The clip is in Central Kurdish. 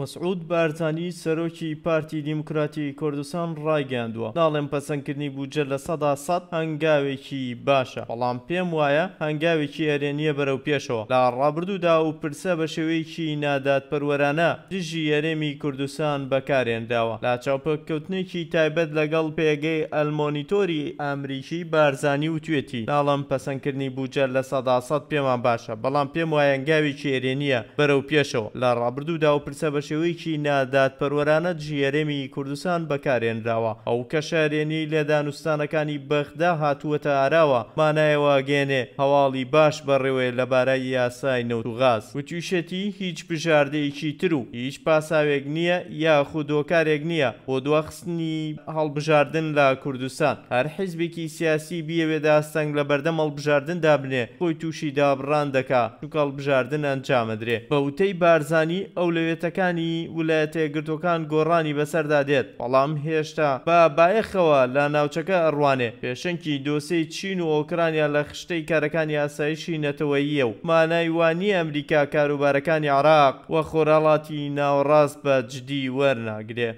مەسعود بارزانانی سەرۆکی پارتی دیموکراتی کوردستان ڕایگەاندووە ناڵێن پەسەندکردنی بودجە لە سەدا سەد هەنگاوێکی باشە بەڵام پێم وایە هەنگاوێکی ئەرێنیە بەرەو پێشەوە لە ڕابردوودا و پرسە بە شێوەیەکی نادات پەروەرانە دژی یەرێمی کوردستان بەکارێنداوە لا چاوپکەوتنێکی تایبەت لەگەڵ پێگەی ئەلمۆنیتۆری ئەمریکی بارزانانی و توێتی ناڵم پەسەندکردنی بودجە لە سەدا سەد پێمان باشە بەڵام پێم وایە هەنگاوێکی ئەرێنیە بەرەو پێشەوە لە ڕابردوودا و پرسە بە شێوەیەکی نادات پەروەرانە ژێرەمی کوردستان بەکارێنراوە ئەو کەشارێنی لە دانوستانەکانی بەخدا هاتووەتە ئاراوە مانایەوەگەێنێ هەواڵی باش بەڕێوێ لەبارەی یاسای نەوت و غاز وتیوشەتی هیچ بژاردەیەکی تر و هیچ پاساوێک نییە یا خودۆکارێک نییە بۆ دواخستنی هەڵبژاردن لە کوردستان هەر حیزبێکی سیاسی بیەوێ داستەنگ لە بەردەم هەڵبژاردن دابنێ خۆی تووشی دابڕان دەکا چکەڵبژاردن ئەنجامەدرێ بەوتەی بارزانی ئەو لەوێتەکان سەرکردەکانی ویلایەتە گرتوەکان گۆڕانی بەسەردا دێت بەڵام هێشتا بە بایەخەوە لە ناوچەکە ئەڕوانێ پێشەنکی دۆسی چین و ئۆکرانیا لە خشتەی کارەکانی ئاسایشی نەتەوەییە و مانایوانی ئەمریکا کاروبارەکانی عراق و خۆراڵاتی ناوەڕاست بە جدی وەرناگرێ